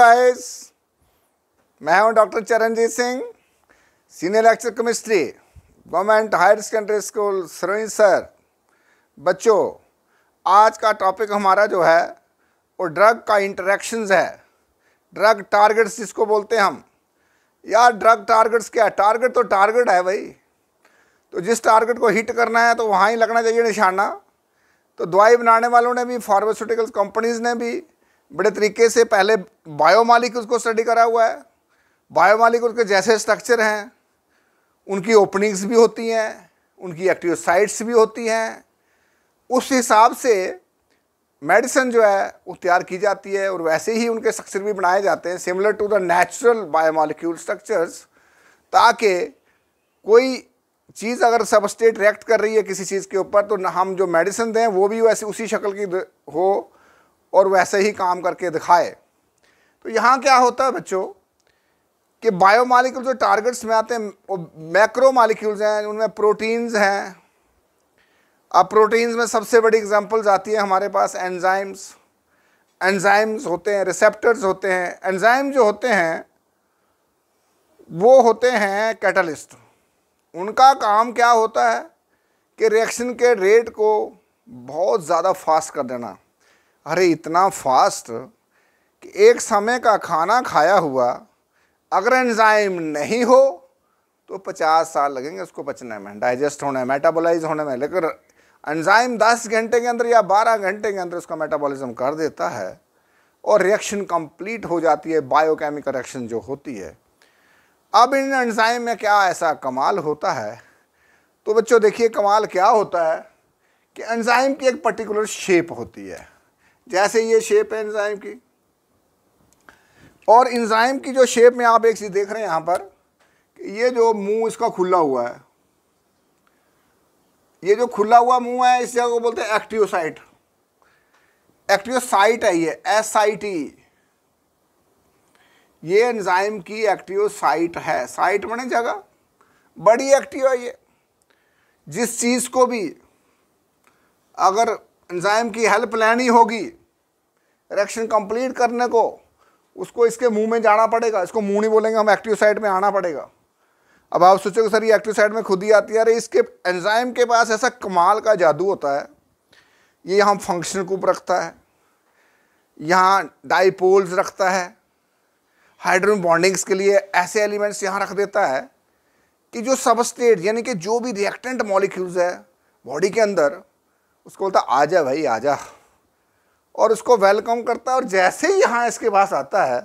guys मैं हूं doctor Charanjit Singh senior lecture chemistry government higher secondary school Saroi sir बच्चों आज का टॉपिक हमारा जो है वो ड्रग का इंटरेक्शंस है ड्रग टारगेट्स जिसको बोलते हैं हम यार ड्रग टारगेट्स क्या है टारगेट तो टारगेट है भाई तो जिस टारगेट को हिट करना है तो वहाँ ही लगना चाहिए निशाना तो दवाई बनाने वालों ने भी फार्मास्यूटिकल कंपनीज़ ने भी बड़े तरीके से पहले बायोमालिक उसको स्टडी करा हुआ है बायोमालिक उसके जैसे स्ट्रक्चर हैं उनकी ओपनिंग्स भी होती हैं उनकी एक्टिव साइट्स भी होती हैं उस हिसाब से मेडिसिन जो है वो तैयार की जाती है और वैसे ही उनके स्ट्रक्चर भी बनाए जाते हैं similar to the natural biomolecule structures ताकि कोई चीज़ अगर सबस्टेट रिएक्ट कर रही है किसी चीज़ के ऊपर तो हम जो मेडिसिन दें वो भी वैसे उसी शक्ल की हो और वैसे ही काम करके दिखाए तो यहाँ क्या होता है बच्चों कि बायो मालिक्यूल जो टारगेट्स में आते हैं वो मैक्रो मालिक्यूल्स हैं उनमें प्रोटीन्स हैं अब प्रोटीन्स में सबसे बड़ी एग्जांपल्स आती है हमारे पास एंजाइम्स एंजाइम्स होते हैं रिसेप्टर्स होते हैं एंजाइम जो होते हैं वो होते हैं कैटलिस्ट उनका काम क्या होता है कि रिएक्शन के रेट को बहुत ज़्यादा फास्ट कर देना अरे इतना फास्ट कि एक समय का खाना खाया हुआ अगर एंजाइम नहीं हो तो पचास साल लगेंगे उसको पचने में डाइजेस्ट होने में मेटाबोलाइज होने में लेकिन एंजाइम दस घंटे के अंदर या बारह घंटे के अंदर उसका मेटाबॉलिज्म कर देता है और रिएक्शन कंप्लीट हो जाती है बायोकेमिकल रिएक्शन जो होती है अब इन एंजाइम में क्या ऐसा कमाल होता है तो बच्चों देखिए कमाल क्या होता है कि एंजाइम की एक पर्टिकुलर शेप होती है जैसे ये शेप है इंजाइम की और इंजाइम की जो शेप में आप एक चीज़ देख रहे हैं यहां पर ये जो मुंह इसका खुला हुआ है ये जो खुला हुआ मुंह है इस जगह को बोलते हैं एक्टिवसाइट एक्टिवसाइट है ये एस आई टी ये एंजाइम की साइट है साइट बने जगह बड़ी एक्टिव है ये जिस चीज़ को भी अगर एंजाइम की हेल्प लेनी होगी रिएक्शन कंप्लीट करने को उसको इसके मुंह में जाना पड़ेगा इसको मुंह नहीं बोलेंगे हम एक्टिव साइड में आना पड़ेगा अब आप सोचोगे सर ये एक्टिव साइड में खुद ही आती है अरे इसके एंजाइम के पास ऐसा कमाल का जादू होता है ये यहाँ फंक्शनल ग्रुप रखता है यहाँ डाईपोल्स रखता है हाइड्रोजन बॉन्डिंग्स के लिए ऐसे एलिमेंट्स यहाँ रख देता है कि जो सबस्टेट यानी कि जो भी रिएक्टेंट मॉलिक्यूल्स है बॉडी के अंदर उसको बोलता आ जा भाई आ जा और उसको वेलकम करता है और जैसे ही यहाँ इसके पास आता है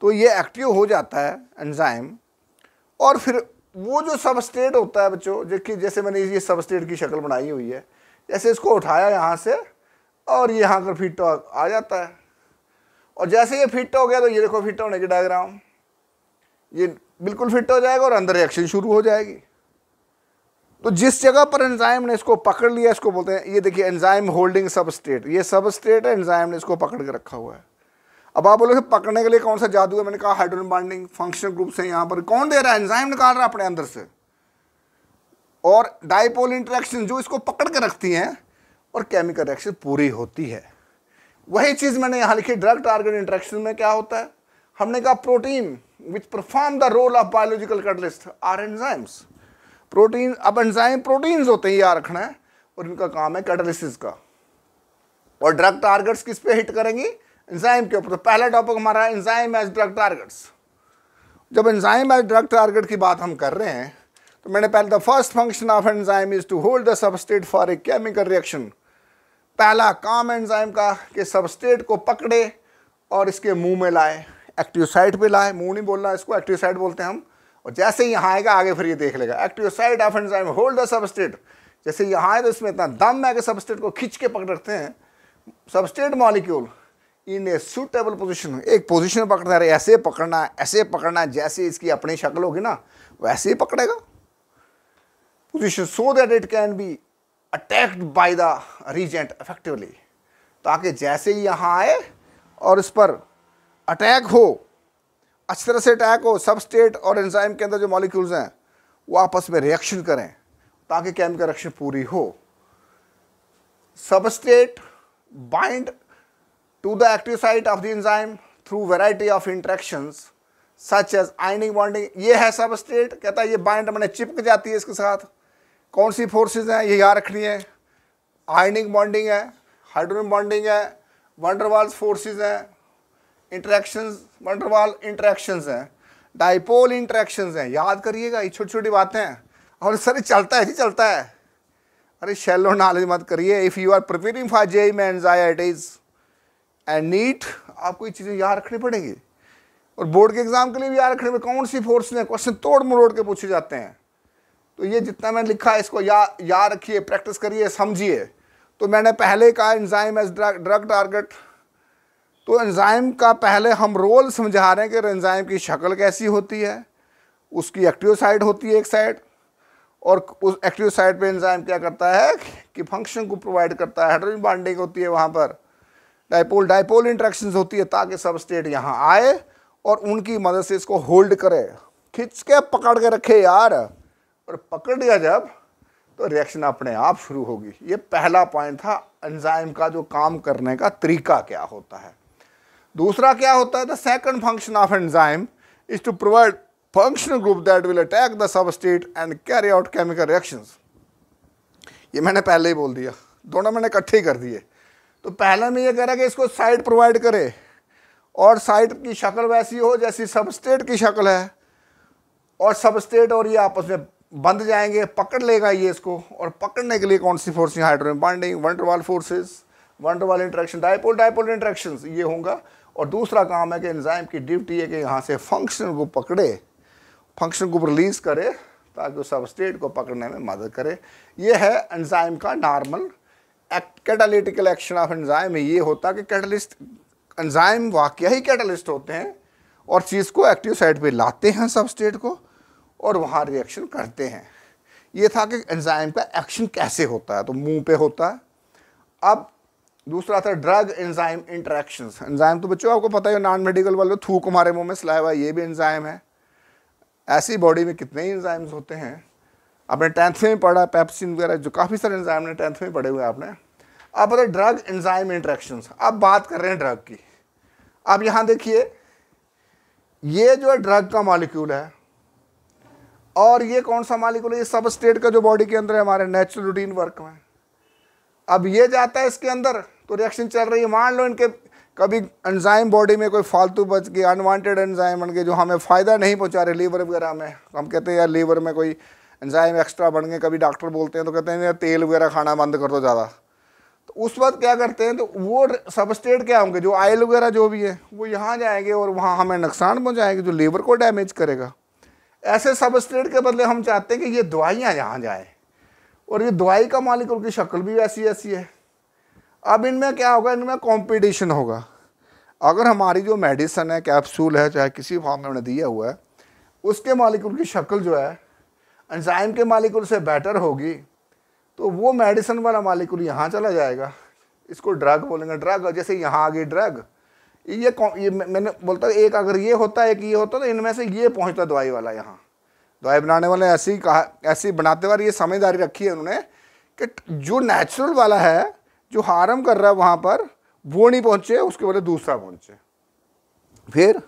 तो ये एक्टिव हो जाता है एंजाइम और फिर वो जो सबस्टेट होता है बच्चों जो कि जैसे मैंने ये सबस्टेट की शक्ल बनाई हुई है जैसे इसको उठाया यहाँ से और ये यहाँ कर फिट आ जाता है और जैसे ये फिट हो गया तो ये देखो फिट होने के डायग्राम ये बिल्कुल फिट हो जाएगा और अंदर रिएक्शन शुरू हो जाएगी तो जिस जगह पर एंजाइम ने इसको पकड़ लिया इसको बोलते हैं ये देखिए एंजाइम होल्डिंग सबस्ट्रेट ये सबस्ट्रेट है एंजाइम ने इसको पकड़ के रखा हुआ है अब आप बोलोगे पकड़ने के लिए कौन सा जादू है मैंने कहा हाइड्रोजन बाइंडिंग फंक्शनल ग्रुप से यहां पर कौन दे रहा है एंजाइम निकाल रहा है अपने अंदर से और डाइपोल इंट्रैक्शन जो इसको पकड़ के रखती हैं और केमिकल रिएक्शन पूरी होती है वही चीज़ मैंने यहां लिखी ड्रग टारगेट इंट्रैक्शन में क्या होता है हमने कहा protein which perform the role of biological catalyst are enzymes protein अब एंजाइम प्रोटीन्स होते हैं याद रखना है और इनका काम है कैटलिसिस का और ड्रग टारगेट्स किस पे हिट करेंगी एंजाइम के ऊपर तो पहला टॉपिक हमारा है एज ड्रग टारगेट्स जब एंजाइम एज ड्रग टारगेट की बात हम कर रहे हैं तो मैंने पहले the first function of enzyme is to hold the substrate for a chemical reaction पहला काम एंजाइम का कि सबस्टेट को पकड़े और इसके मुंह में लाए एक्टिव साइट पे लाए मुंह नहीं बोलना इसको एक्टिव साइट बोलते हैं हम और जैसे ही यहाँ आएगा आगे फिर ये देख लेगा active site of enzyme hold the substrate जैसे यहाँ आए तो इसमें इतना दम है कि सबस्टेट को खींच के पकड़ रखते हैं substrate molecule in a suitable position एक पोजिशन में पकड़ता रहे ऐसे पकड़ना ऐसे पकड़ना जैसे इसकी अपनी शक्ल होगी ना वैसे ही पकड़ेगा position so that it can be attacked by the reagent effectively ताकि जैसे ही यहाँ आए और इस पर अटैक हो अच्छी तरह से अटैक हो सब स्टेट और एंजाइम के अंदर जो मॉलिक्यूल्स हैं वो आपस में रिएक्शन करें ताकि केमिकल रिएक्शन पूरी हो state bind to the active site of the enzyme through variety of interaction such as ionic bonding ये है स्टेट कहता है ये बाइंड मैंने चिपक जाती है इसके साथ कौन सी फोर्सेज हैं ये याद रखनी है आइनिंग बॉन्डिंग है हाइड्रोजन बॉन्डिंग है वंडरवाल्स फोर्सेज हैं इंटरेक्शन वंडरवाल इंटरेक्शन हैं डाइपोल इंटरेक्शन हैं याद करिएगा ये छोटी छोटी बातें हैं और सर चलता है जी चलता है अरे शेलो नॉलेज मत करिए if you are preparing for JEE में एनजाइटीज एंड नीट आपको ये चीज़ें याद रखनी पड़ेंगी और बोर्ड के एग्ज़ाम के लिए भी याद रखने में कौन सी फोर्स ने क्वेश्चन तोड़ मरोड़ के पूछे जाते हैं तो ये जितना मैंने लिखा है इसको या याद रखिए प्रैक्टिस करिए समझिए तो मैंने पहले कहा enzyme as drug drug target तो एंजाइम का पहले हम रोल समझा रहे हैं कि एंजाइम की शक्ल कैसी होती है उसकी एक्टिव साइड होती है एक साइड और उस एक्टिव साइड पे एंजाइम क्या करता है कि फंक्शन को प्रोवाइड करता है हाइड्रोजन बॉन्डिंग होती है वहाँ पर डाइपोल डाइपोल इंट्रैक्शन होती है ताकि सब स्टेट यहाँ आए और उनकी मदद से इसको होल्ड करे खिंच के पकड़ के रखे यार और पकड़ लिया जब तो रिएक्शन अपने आप शुरू होगी ये पहला पॉइंट था एंजाइम का जो काम करने का तरीका क्या होता है दूसरा क्या होता है the second function of enzyme is to provide functional group that will attack the substrate and carry out chemical reactions ये मैंने पहले ही बोल दिया दोनों मैंने इकट्ठे ही कर दिए तो पहला में ये कह रहा कि इसको साइट प्रोवाइड करे और साइट की शक्ल वैसी हो जैसी सबस्टेट की शक्ल है और सबस्टेट और ये आपस में बंध जाएंगे पकड़ लेगा ये इसको और पकड़ने के लिए कौन सी forcing hydrogen bonding van der Waals forces van der Waals interaction dipole dipole interaction ये होगा और दूसरा काम है कि एंजाइम की ड्यूटी है कि यहाँ से फंक्शन को पकड़े फंक्शन को रिलीज़ करे ताकि उस सबस्टेट को पकड़ने में मदद करे ये है एंजाइम का normal act catalytical action of enzyme ये होता है कि कैटलिस्ट एंजाइम वाक्य ही कैटलिस्ट होते हैं और चीज़ को एक्टिव साइड पे लाते हैं सबस्टेट को और वहाँ रिएक्शन करते हैं ये था कि एंजाइम का एक्शन कैसे होता है तो मुंह पे होता है अब दूसरा था ड्रग एंजाइम इंटरेक्शन एंजाइम तो बच्चों आपको पता है नॉन मेडिकल वाले थूक हमारे मुंह में हुआ ये भी एंजाइम है ऐसी बॉडी में कितने ही एंजाइम्स होते हैं आपने टेंथ में पढ़ा पेप्सिन वगैरह जो काफ़ी सारे एंजाइम ने टेंथ में पढ़े हुए आपने अब पता ड्रग एंजाइम इंट्रैक्शन अब बात कर रहे हैं ड्रग की अब यहाँ देखिए ये जो है ड्रग का मॉलिक्यूल है और ये कौन सा मॉलिक्यूल है ये सब स्टेट का जो बॉडी के अंदर है हमारे नेचुरल रूटीन वर्क में अब ये जाता है इसके अंदर तो रिएक्शन चल रही है मान लो इनके कभी एंजाइम बॉडी में कोई फालतू बच गया अनवांटेड एंजाइम बन गए जो हमें फ़ायदा नहीं पहुंचा रहे लीवर वगैरह में हम कहते हैं यार लीवर में कोई एंजाइम एक्स्ट्रा बन गए कभी डॉक्टर बोलते हैं तो कहते हैं यार तेल वगैरह खाना बंद कर दो ज़्यादा तो उस वक्त क्या करते हैं तो वो सबस्टेट क्या होंगे जो आयल वगैरह जो भी है वो यहाँ जाएंगे और वहाँ हमें नुकसान पहुँचाएंगे जो लीवर को डैमेज करेगा ऐसे सबस्टेट के बदले हम चाहते हैं कि ये दवाइयाँ यहाँ जाएँ और ये दवाई का मालिक उनकी शक्ल भी वैसी ऐसी है अब इनमें क्या होगा इनमें कंपटीशन होगा अगर हमारी जो मेडिसन है कैप्सूल है चाहे किसी फॉर्म में उन्हें दिया हुआ है उसके मालिकुल की शक्ल जो है एंजाइम के मालिकुल से बेटर होगी तो वो मेडिसन वाला मालिकुल यहाँ चला जाएगा इसको ड्रग बोलेंगे ड्रग जैसे यहाँ आ गई ड्रग ये ये मैंने बोलता एक अगर ये होता है ये होता तो इनमें से ये पहुँचता दवाई वाला यहाँ दवाई बनाने वाले ऐसी कहा ऐसी बनाते बार ये समझदारी रखी है उन्होंने कि जो नेचुरल वाला है जो हारम कर रहा है वहां पर वो नहीं पहुंचे उसके बदले दूसरा पहुंचे फिर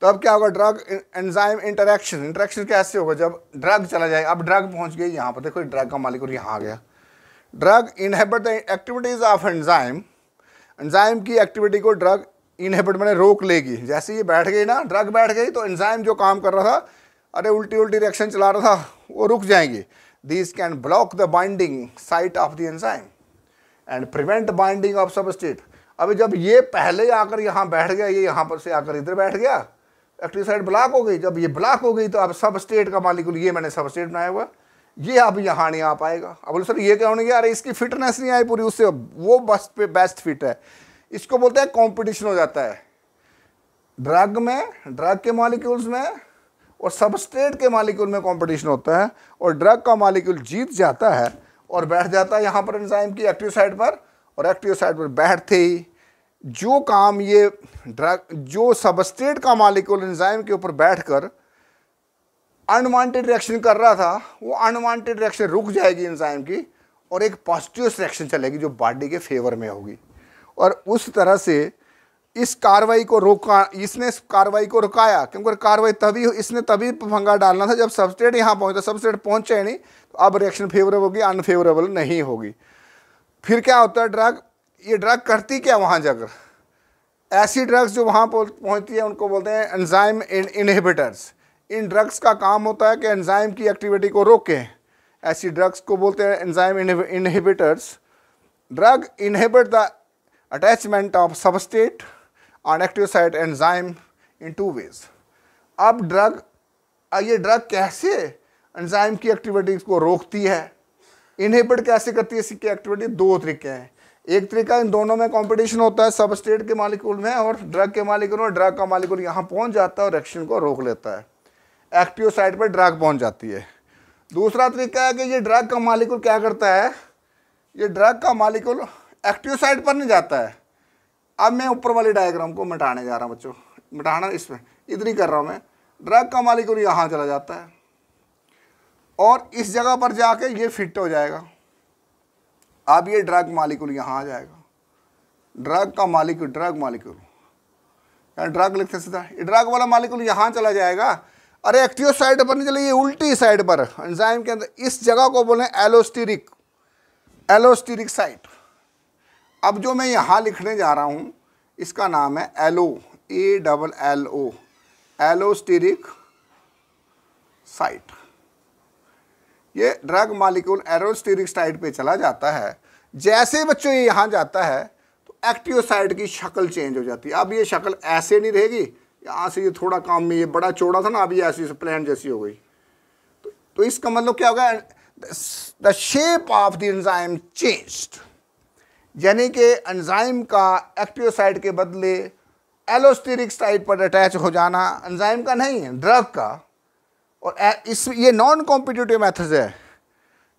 तो अब क्या होगा ड्रग एंजाइम इंटरेक्शन इंटरेक्शन कैसे होगा जब ड्रग चला जाए अब ड्रग पहुंच गई यहां पर देखो ड्रग का मालिक और यहां आ गया drug inhibit the activities of enzyme enzyme की एक्टिविटी को ड्रग इनहेबिट मैंने रोक लेगी जैसे ये बैठ गई ना ड्रग बैठ गई तो एंजाइम जो काम कर रहा था अरे उल्टी उल्टी रिएक्शन चला रहा था वो रुक जाएंगे this can block the binding site of the enzyme and prevent binding of substrate अभी जब ये पहले आकर यहाँ बैठ गया ये यहाँ पर से आकर इधर बैठ गया साइड ब्लॉक हो गई जब ये ब्लॉक हो गई तो अब सब स्टेट का मालिकुल ये मैंने सब स्टेट बनाया हुआ ये अब यहाँ नहीं आ पाएगा अब बोले सर ये क्या होने गया अरे इसकी फिटनेस नहीं आई पूरी उससे वो बस पे बेस्ट फिट है इसको बोलते हैं कॉम्पिटिशन हो जाता है ड्रग में ड्रग के मालिक्यूल्स में और सबस्टेट के मालिक्यूल में कॉम्पिटिशन होता है और ड्रग का मालिक्यूल जीत जाता है और बैठ जाता है यहाँ पर एंजाइम की एक्टिव साइड पर और एक्टिव साइड पर बैठते ही जो काम ये ड्रग जो सबस्टेट का मालिकोल इंजाइम के ऊपर बैठकर अनवांटेड रिएक्शन कर रहा था वो अनवांटेड रिएक्शन रुक जाएगी इंजाइम की और एक पॉजिटिव रिएक्शन चलेगी जो बॉडी के फेवर में होगी और उस तरह से इस कार्रवाई को रोका इसने इस कार्रवाई को रुकाया क्योंकि कार्रवाई तभी इसने तभी भंगा डालना था जब सबस्टेट यहाँ पहुँचा तो सबस्टेट पहुँचे नहीं तो अब रिएक्शन फेवरेबल होगी अनफेवरेबल नहीं होगी फिर क्या होता है ड्रग ये ड्रग करती क्या वहाँ जाकर ऐसी ड्रग्स जो वहाँ पहुँचती है उनको बोलते हैं एंजाइम इन इनहिबिटर्स इन ड्रग्स का काम होता है कि एंजाइम की एक्टिविटी को रोके ऐसी ड्रग्स को बोलते हैं enzyme inhibitors drug inhibit the attachment of substrate on active site enzyme in two ways अब ड्रग ये ड्रग कैसे एंजाइम की एक्टिविटी को रोकती है इनहेबिट कैसे करती है इसकी एक्टिविटी दो तरीके हैं एक तरीका इन दोनों में कंपटीशन होता है सबस्टेट के मालिकूल में और ड्रग के मालिकूल में ड्रग का मालिकूल यहाँ पहुँच जाता है और एक्शन को रोक लेता है एक्टिव साइड पर ड्रग पहुँच जाती है दूसरा तरीका है कि ये ड्रग का मालिकूल क्या करता है ये ड्रग का मालिकूल एक्टिव साइड पर नहीं जाता है अब मैं ऊपर वाले डायग्राम को मिटाने जा रहा हूँ बच्चों मिटाना इसमें इधर ही कर रहा हूँ मैं ड्रग का मालिक्यूल यहाँ चला जाता है और इस जगह पर जाके ये फिट हो जाएगा अब ये ड्रग मालिक्यूल यहाँ आ जाएगा ड्रग का मालिक्यूल ड्रग मालिक्यूल ड्रग लिखते सीधा ड्रग वाला मालिकूल यहाँ चला जाएगा अरे एक्टिव साइड पर नहीं चले ये उल्टी साइड पर एंजाइम के अंदर इस जगह को बोले एलोस्टिरिक एलोस्टिरिक साइट अब जो मैं यहाँ लिखने जा रहा हूँ इसका नाम है allo A double L O allosteric site ये ड्रग मालिक्यूल एरोस्टेरिक साइट पे चला जाता है जैसे बच्चों ये यहाँ जाता है तो साइट की शक्ल चेंज हो जाती है अब ये शक्ल ऐसे नहीं रहेगी यहाँ से ये थोड़ा काम में ये बड़ा चौड़ा था ना अभी ऐसी प्लान जैसी हो गई तो, तो इसका मतलब क्या होगा the shape of the enzyme changed यानी कि एंजाइम का एक्टिव साइड के बदले एलोस्टेरिक साइड पर अटैच हो जाना एंजाइम का नहीं है ड्रग का और इस ये नॉन कॉम्पिटिटिव मेथड है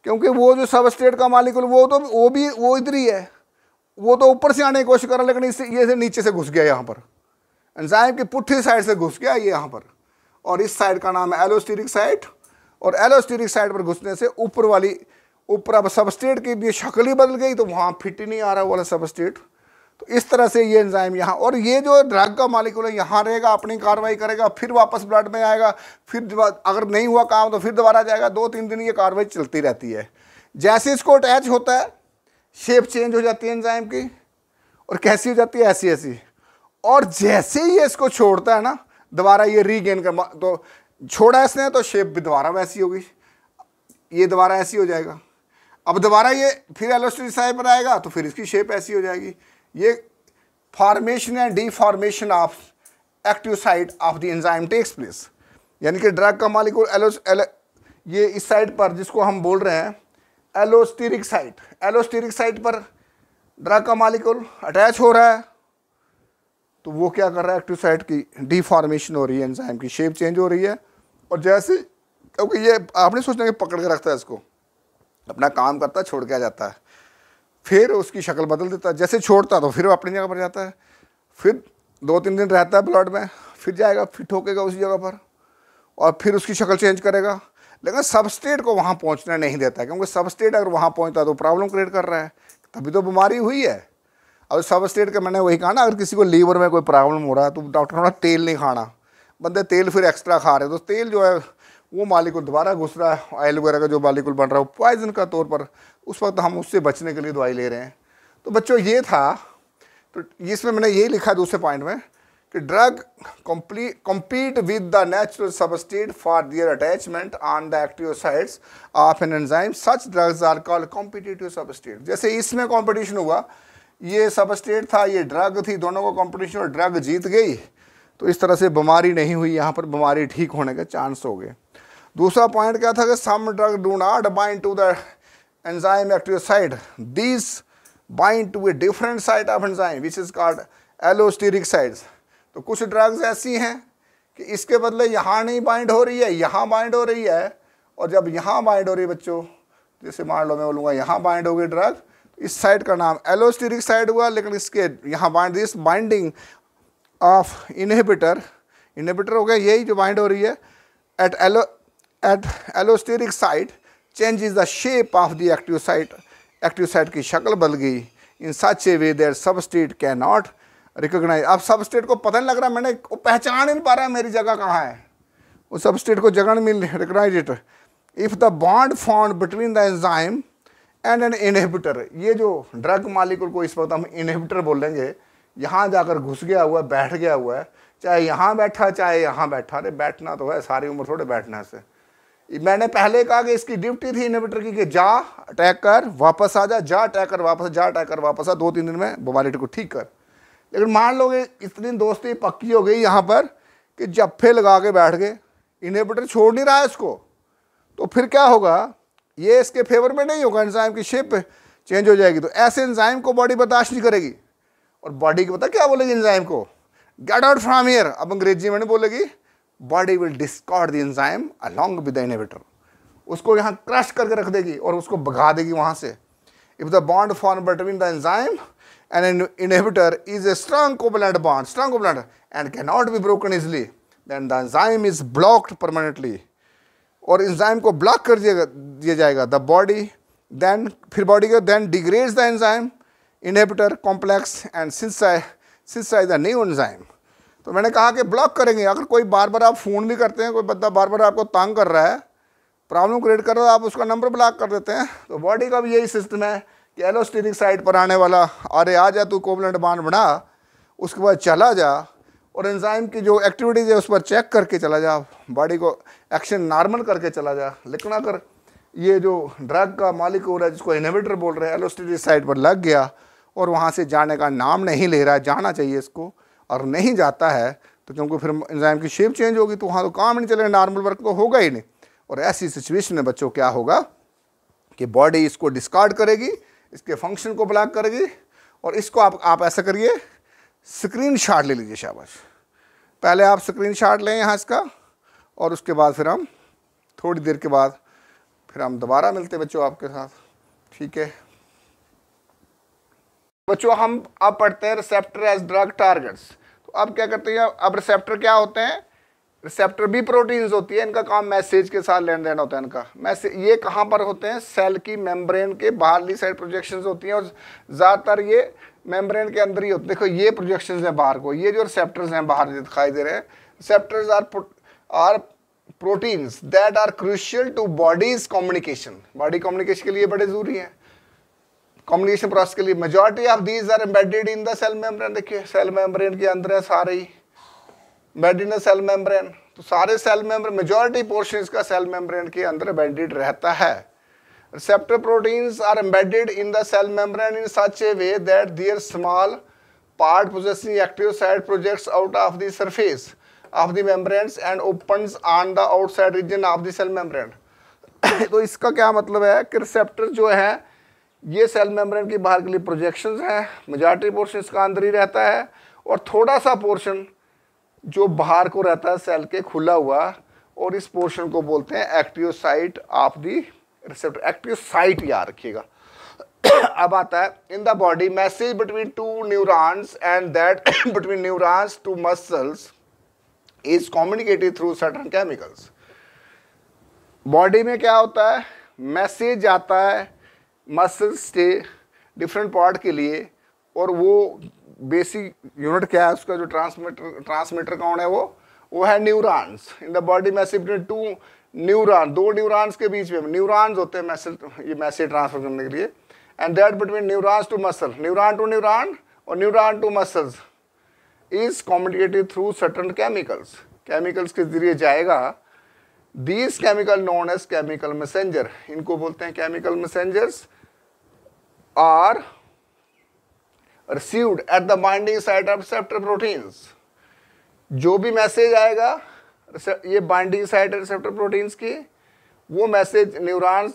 क्योंकि वो जो सब स्टेट का मालिकुल वो तो वो भी वो इधर ही है वो तो ऊपर से आने की कोशिश कर रहा लेकिन इससे ये से नीचे से घुस गया यहाँ पर एंजाइम की पुट्ठी साइड से घुस गया ये यहाँ पर और इस साइड का नाम है एलोस्टेरिक साइड और एलोस्टेरिक साइड पर घुसने से ऊपर वाली ऊपर अब सबस्टेट की भी शक्ल ही बदल गई तो वहाँ फिट ही नहीं आ रहा वाला सबस्टेट तो इस तरह से ये एंजाइम यहाँ और ये जो ड्रग का मालिक्यूल है यहाँ रहेगा अपनी कार्रवाई करेगा फिर वापस ब्लड में आएगा फिर अगर नहीं हुआ काम तो फिर दोबारा जाएगा दो तीन दिन ये कार्रवाई चलती रहती है जैसे इसको अटैच होता है शेप चेंज हो जाती है एंजाइम की और कैसी हो जाती है ऐसी ऐसी और जैसे ही ये इसको छोड़ता है ना दोबारा ये रीगेन कर तो छोड़ा इसने तो शेप भी दोबारा वैसी होगी ये दोबारा ऐसी हो जाएगा अब दोबारा ये फिर एलोस्टिसाई पर आएगा तो फिर इसकी शेप ऐसी हो जाएगी ये formation and formation of active site of the enzyme takes place यानी कि ड्रग का मालिकूल एलो, ये इस साइड पर जिसको हम बोल रहे हैं एलोस्टिरिक साइट एलोस्टिरिक साइट पर ड्रग का मालिकूल अटैच हो रहा है तो वो क्या कर रहा है एक्टिव साइट की डिफॉर्मेशन हो रही है एंजाइम की शेप चेंज हो रही है और जैसे क्योंकि ये आपने सोचना कि पकड़ के रखता है इसको अपना काम करता छोड़ के आ जाता है फिर उसकी शक्ल बदल देता है जैसे छोड़ता तो फिर वो अपनी जगह पर जाता है फिर दो तीन दिन रहता है ब्लड में फिर जाएगा फिर ठोकेगा उसी जगह पर और फिर उसकी शक्ल चेंज करेगा लेकिन सब स्टेट को वहाँ पहुँचना नहीं देता क्योंकि सब स्टेट अगर वहाँ पहुँचता तो प्रॉब्लम क्रिएट कर रहा है तभी तो बीमारी हुई है और सब स्टेट का मैंने वही कहा ना अगर किसी को लीवर में कोई प्रॉब्लम हो रहा है तो डॉक्टर ने तेल नहीं खाना बंदे तेल फिर एक्स्ट्रा खा रहे तो तेल जो है वो मालिकुल दोबारा घुस रहा है ऑयल वगैरह का जो मालिकुल बन रहा है वो पॉइजन का तौर पर उस वक्त हम उससे बचने के लिए दवाई ले रहे हैं तो बच्चों ये था तो इसमें मैंने यही लिखा दूसरे पॉइंट में कि drug compete with the natural substrate for their attachment on the active sites of an enzyme such drugs are called competitive substrate जैसे इसमें कॉम्पिटिशन हुआ ये सबस्टेट था ये ड्रग थी दोनों को कॉम्पिटिशन और ड्रग जीत गई तो इस तरह से बीमारी नहीं हुई यहाँ पर बीमारी ठीक होने के चांस हो गए दूसरा पॉइंट क्या था कि some drug do not bind to the enzyme active site this bind to a different site of enzyme which is called allosteric sites तो कुछ ड्रग्स ऐसी हैं कि इसके बदले यहाँ नहीं बाइंड हो रही है यहाँ बाइंड हो रही है और जब यहाँ बाइंड हो रही है बच्चों जैसे मान लो मैं बोलूँगा यहाँ बाइंड हो गई ड्रग इस साइड का नाम एलोस्टीरिक साइड हुआ लेकिन इसके यहाँ bind this binding of inhibitor inhibitor हो गया यही जो बाइंड हो रही है at allo at allosteric site change is the shape of the active site active site की शक्ल बदल गई इन सच ए वे देर सब स्टेट कैन नॉट रिकोगनाइज अब सब स्टेट को पता नहीं लग रहा मैंने वो पहचान नहीं पा रहा है मेरी जगह कहाँ है वो सब स्टेट को जगह नहीं मिल recognise it if the bond formed between the enzyme and an inhibitor ये जो ड्रग मालिक को इस वक्त हम इनहिबिटर बोलेंगे यहाँ जाकर घुस गया हुआ है बैठ गया हुआ है चाहे यहाँ बैठा चाहे यहाँ बैठा अरे बैठना तो है सारी उम्र थोड़े बैठना से मैंने पहले कहा कि इसकी ड्यूटी थी इन्वेटर की कि जा अटैक कर वापस आ जा जा अटैक कर वापस जा अटैक कर वापस आ दो तीन दिन में बोबालिटी को ठीक कर लेकिन मान लो कि इतनी दोस्ती पक्की हो गई यहाँ पर कि जफ्फे लगा के बैठ गए इन्वेटर छोड़ नहीं रहा है इसको तो फिर क्या होगा ये इसके फेवर में नहीं होगा इंजाइम की शेप चेंज हो जाएगी तो ऐसे इंजाइम को बॉडी बर्दाश्त नहीं करेगी और बॉडी को पता क्या बोलेगी इंजाइम को गेट आउट फ्राम हेयर अब अंग्रेजी में नहीं बोलेगी body will discard the enzyme along with the inhibitor उसको यहाँ क्रश करके रख देगी और उसको भगा देगी वहाँ से if the bond form between the enzyme and inhibitor is a strong covalent bond strong covalent and can not be broken easily then the enzyme is blocked permanently और इंजाइम को ब्लॉक कर दिया दिया जाएगा द बॉडी देन फिर body को then degrades the enzyme inhibitor complex and synthesise synthesise the new enzyme तो मैंने कहा कि ब्लॉक करेंगे अगर कोई बार बार आप फ़ोन भी करते हैं कोई बंदा बार बार आपको तंग कर रहा है प्रॉब्लम क्रिएट कर रहा है आप उसका नंबर ब्लॉक कर देते हैं तो बॉडी का भी यही सिस्टम है कि एलोस्टेरिक साइड पर आने वाला अरे आ जा तू कोवलेंट बांध बना उसके बाद चला जा और एंजाइम की जो एक्टिविटीज़ है उस पर चेक करके चला जा बॉडी को एक्शन नॉर्मल करके चला जा लेकिन अगर ये जो ड्रग का मालिक हो रहा है जिसको इनोवेटर बोल रहे हैं एलोस्टेरिक साइड पर लग गया और वहाँ से जाने का नाम नहीं ले रहा है जाना चाहिए इसको और नहीं जाता है तो क्योंकि फिर इंजाम की शेप चेंज होगी तो वहाँ तो काम नहीं चलेगा नॉर्मल वर्क तो होगा ही नहीं और ऐसी सिचुएशन में बच्चों क्या होगा कि बॉडी इसको डिस्कार्ड करेगी इसके फंक्शन को ब्लॉक करेगी और इसको आप आप ऐसा करिए स्क्रीन शार्ट ले लीजिए शाबाश पहले आप स्क्रीन शार्ट लें यहाँ इसका और उसके बाद फिर हम थोड़ी देर के बाद फिर हम दोबारा मिलते बच्चों आपके साथ ठीक है बच्चों हम अब पढ़ते हैं रिसेप्टर एज ड्रग टारगेट्स अब क्या करते हैं अब रिसेप्टर क्या होते हैं रिसेप्टर भी प्रोटीन्स होती है इनका काम मैसेज के साथ लेन देन होता है इनका मैसेज ये कहाँ पर होते हैं सेल की मेम्ब्रेन के बाहरली साइड प्रोजेक्शंस होती हैं और ज़्यादातर ये मेम्ब्रेन के अंदर ही होते हैं देखो ये प्रोजेक्शंस हैं बाहर को ये जो रिसेप्टर्स हैं बाहर दिखाई दे रहे हैं receptors are are proteins that are crucial to body's communication body communication के लिए बड़े ज़रूरी हैं कॉम्बिनेशन प्रोसेस के लिए majority of these are embedded in the cell membrane देखिए सेल मेम्ब्रेन के अंदर है सारी एम्बेडेड इन सेल मेम्ब्रेन तो सारे सेल मेम्ब्रेन मेजोरिटी पोर्शन का सेल मेम्ब्रेन के अंदर एम्बेडेड रहता है receptor proteins are embedded in the cell membrane in such a way that their small part processing active site projects out of the surface of the membrane and open on the outside region of the cell membrane तो इसका क्या मतलब है कि receptor जो है ये cell membrane की बाहर के लिए प्रोजेक्शंस हैं मेजॉरिटी पोर्शन इसका अंदर ही रहता है और थोड़ा सा पोर्शन जो बाहर को रहता है सेल के खुला हुआ और इस पोर्शन को बोलते हैं एक्टिवसाइट ऑफ दी रिसेप्टर एक्टिवसाइट याद रखिएगा अब आता है in the body message between two neurons and that between neurons to muscles is communicated through certain chemicals body में क्या होता है मैसेज आता है मसल्स के डिफरेंट पार्ट के लिए और वो बेसिक यूनिट क्या है उसका जो ट्रांसमीटर ट्रांसमीटर कौन है वो वो है neurons in the body message between two neuron दो न्यूरॉन्स के बीच में न्यूरॉन्स होते हैं मैसेज ये मैसेज ट्रांसफर करने के लिए and that between neurons to muscle neuron to neuron और neuron to muscles is communicated through certain chemicals chemicals के जरिए जाएगा these chemical known as chemical messenger इनको बोलते हैं chemical messengers are received at the binding site of receptor proteins जो भी message आएगा ये बाइंडिंग साइट रिसेप्टर प्रोटीन्स की वो मैसेज न्यूरॉन्स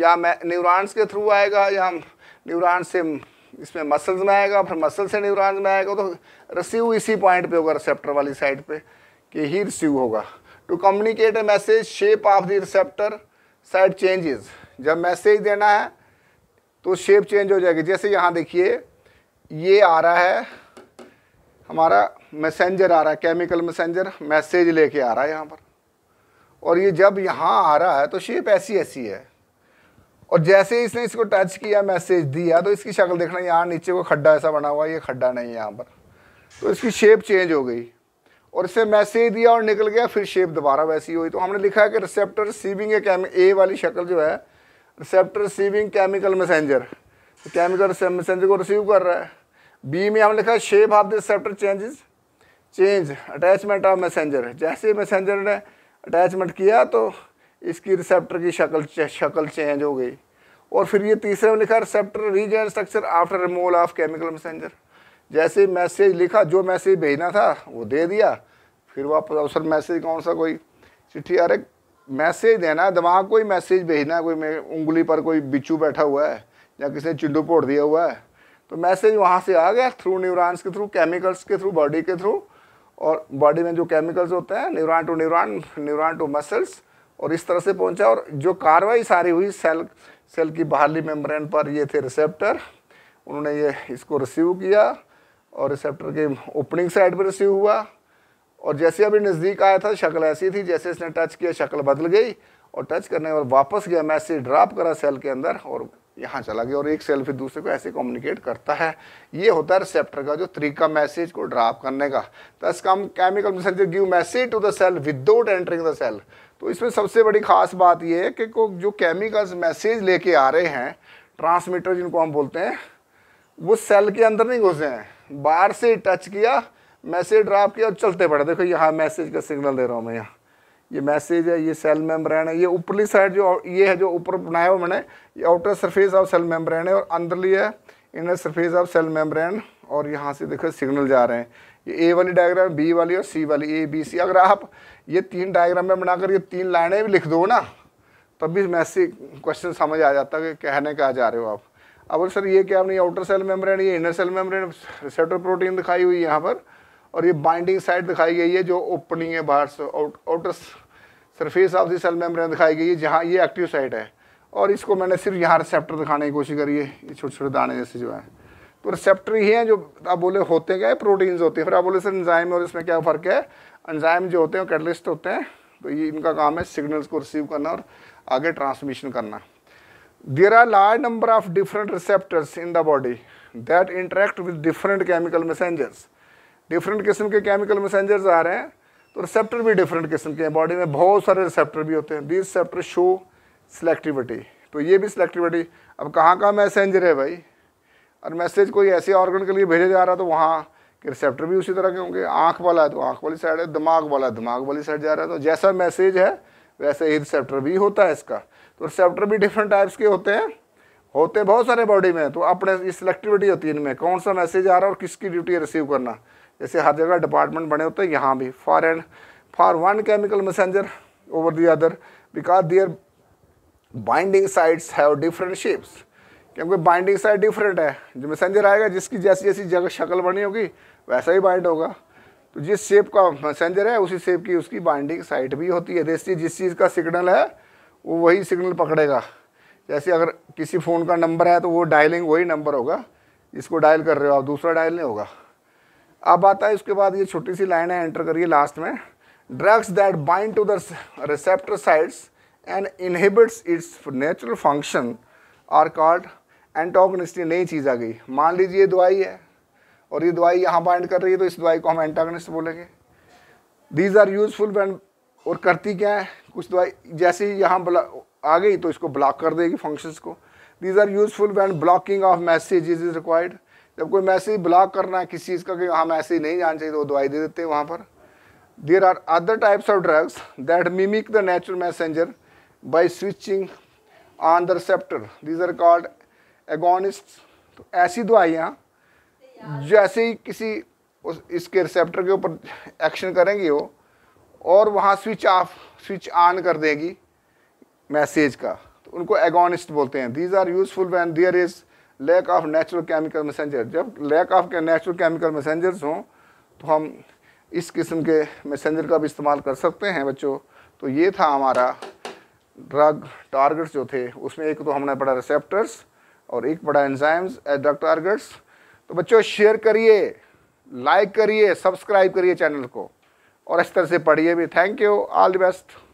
या न्यूरॉन्स के थ्रू आएगा या न्यूरॉन से इसमें मसल्स में आएगा फिर मसल से न्यूरॉन्स में आएगा तो रिसीव इसी पॉइंट पे होगा रिसेप्टर वाली साइड पे कि ही रिसीव होगा to communicate a message shape of the receptor site changes जब मैसेज देना है तो शेप चेंज हो जाएगी जैसे यहाँ देखिए ये आ रहा है हमारा मैसेंजर आ रहा है केमिकल मैसेंजर मैसेज लेके आ रहा है यहाँ पर और ये जब यहाँ आ रहा है तो शेप ऐसी ऐसी है और जैसे ही इसने इसको टच किया मैसेज दिया तो इसकी शक्ल देखना यहाँ नीचे को खड्डा ऐसा बना हुआ है ये खड्डा नहीं है यहाँ पर तो इसकी शेप चेंज हो गई और इसे मैसेज दिया और निकल गया फिर शेप दोबारा वैसी हुई तो हमने लिखा है कि रिसेप्टर सीविंग ए वाली शक्ल जो है receptor receiving chemical messenger chemical messenger को रिसीव कर रहा है बी में हमने लिखा shape of the receptor changes change attachment of messenger जैसे मैसेंजर ने अटैचमेंट किया तो इसकी रिसेप्टर की शक्ल शक्ल चेंज हो गई और फिर ये तीसरे में लिखा receptor region structure after removal of chemical messenger जैसे मैसेज लिखा जो मैसेज भेजना था वो दे दिया फिर वापस अवसर मैसेज कौन सा कोई चिट्ठी अरे मैसेज देना है दिमाग को ही मैसेज भेजना है कोई मेरे उंगली पर कोई बिच्छू बैठा हुआ है या किसी ने चिंडू पोड़ दिया हुआ है तो मैसेज वहाँ से आ गया थ्रू न्यूरॉन्स के थ्रू केमिकल्स के थ्रू बॉडी के थ्रू और बॉडी में जो केमिकल्स होते हैं neuron to neuron neuron to muscles और इस तरह से पहुँचा और जो कार्रवाई सारी हुई सेल सेल की बाहरली मेम्ब्रेन पर ये थे रिसेप्टर उन्होंने ये इसको रिसीव किया और रिसेप्टर के ओपनिंग साइड पर रिसीव हुआ और जैसे अभी नज़दीक आया था शक्ल ऐसी थी जैसे इसने टच किया शक्ल बदल गई और टच करने के बाद वापस गया मैसेज ड्राप करा सेल के अंदर और यहाँ चला गया और एक सेल फिर दूसरे को ऐसे कम्युनिकेट करता है ये होता है रिसेप्टर का जो तरीका मैसेज को ड्राप करने का दस कम chemical messenger give message to the cell without entering the cell तो इसमें सबसे बड़ी खास बात यह है कि को जो केमिकल्स मैसेज लेके आ रहे हैं ट्रांसमीटर जिनको हम बोलते हैं वो सेल के अंदर नहीं घुसे हैं बाहर से टच किया मैसेज ड्राप किया और चलते पड़े देखो यहाँ मैसेज का सिग्नल दे रहा हूँ मैं यहाँ ये मैसेज है ये सेल मेम्ब्रेन है ये ऊपरली साइड जो ये है जो ऊपर बनाया हुआ मैंने ये outer surface of cell membrane है और अंदरली है inner surface of cell membrane और यहाँ से देखो सिग्नल जा रहे हैं ये ए वाली डायग्राम बी वाली और सी वाली ए बी सी अगर आप ये तीन डायग्राम में बनाकर ये तीन लाइनें भी लिख दो ना तब भी मैसेज क्वेश्चन समझ आ जाता है कि कहने कहा जा रहे हो आप अब सर ये क्या आपने आउटर सेल मेम्ब्रेन ये inner cell membrane receptor protein दिखाई हुई यहाँ पर और ये बाइंडिंग साइड दिखाई गई है जो ओपनिंग है बाहर से outer surface of the cell membrane दिखाई गई है जहाँ ये एक्टिव साइड है और इसको मैंने सिर्फ यहाँ रिसेप्टर दिखाने की कोशिश करी है ये छोटे छोटे दाने जैसे जो है तो रिसेप्टर ही हैं जो आप बोले होते क्या है प्रोटीन्स होते हैं फिर आप बोले सर इंजाइम और इसमें क्या फ़र्क है अनजाइम जो होते हैं कैटलिस्ट होते हैं तो ये इनका काम है सिग्नल्स को रिसीव करना और आगे ट्रांसमिशन करना there are large number of different receptors in the body that interact with different chemical messengers different किस्म के केमिकल मैसेंजर्स आ रहे हैं तो रिसेप्टर भी डिफरेंट किस्म के हैं बॉडी में बहुत सारे रिसेप्टर भी होते हैं दिस रिसेप्टर शो सिलेक्टिविटी तो ये भी सिलेक्टिविटी अब कहाँ कहाँ मैसेंजर है भाई और मैसेज कोई ऐसे ऑर्गन के लिए भेजा जा रहा है तो वहाँ के रिसेप्टर भी उसी तरह के होंगे आँख वाला है तो आँख वाली साइड है दिमाग वाला है दिमाग वाली साइड जा रहा है तो जैसा मैसेज है वैसे ही रिसेप्टर भी होता है इसका तो रिसेप्टर भी डिफरेंट टाइप्स के होते हैं होते बहुत सारे बॉडी में तो अपने सिलेक्टिविटी होती है इनमें कौन सा मैसेज आ रहा है और किसकी ड्यूटी है रिसीव करना जैसे हर जगह डिपार्टमेंट बने होते हैं यहाँ भी for and for one chemical messenger over the other because their binding sites have different shapes क्योंकि बाइंडिंग साइट डिफरेंट है जो मैसेंजर आएगा जिसकी जैसी जैसी जगह शक्ल बनी होगी वैसा ही बाइंड होगा तो जिस शेप का मैसेंजर है उसी शेप की उसकी बाइंडिंग साइट भी होती है जैसे जिस चीज़ का सिग्नल है वो वही सिग्नल पकड़ेगा जैसे अगर किसी फ़ोन का नंबर है तो वो डायलिंग वही नंबर होगा जिसको डायल कर रहे हो आप दूसरा डायल नहीं होगा अब आता है इसके बाद ये छोटी सी लाइन है एंटर करिए लास्ट में drugs that bind to the receptor sites and inhibits its natural function are called antagonist नई चीज़ आ गई मान लीजिए ये दवाई है और ये दवाई यहाँ बाइंड कर रही है तो इस दवाई को हम एंटागनिस्ट बोलेंगे दीज आर यूजफुल बैंड और करती क्या है कुछ दवाई जैसे ही यहाँ आ गई तो इसको ब्लॉक कर देगी फंक्शंस को these are useful band blocking of message is required जब कोई मैसेज ब्लॉक करना है किसी चीज़ का कि हाँ मैसेज नहीं जाना चाहिए तो वो दवाई दे देते हैं वहाँ पर there are other types of drugs that mimic the natural messenger by switching on the receptor these are called agonist तो ऐसी दवाइयाँ जैसे ही किसी उस इसके रिसेप्टर के ऊपर एक्शन करेंगी वो और वहाँ स्विच ऑफ स्विच ऑन कर देगी मैसेज का तो उनको एगोनिस्ट बोलते हैं these are useful when there is lack of natural chemical messenger जब lack of natural chemical messengers हों तो हम इस किस्म के मैसेंजर का भी इस्तेमाल कर सकते हैं बच्चों तो ये था हमारा ड्रग टारगेट्स जो थे उसमें एक तो हमने पढ़ा रिसेप्टर्स और एक पढ़ा एंजाइम्स एज ड्रग टारगेट्स तो बच्चों शेयर करिए लाइक करिए सब्सक्राइब करिए चैनल को और इस तरह से पढ़िए भी thank you all the best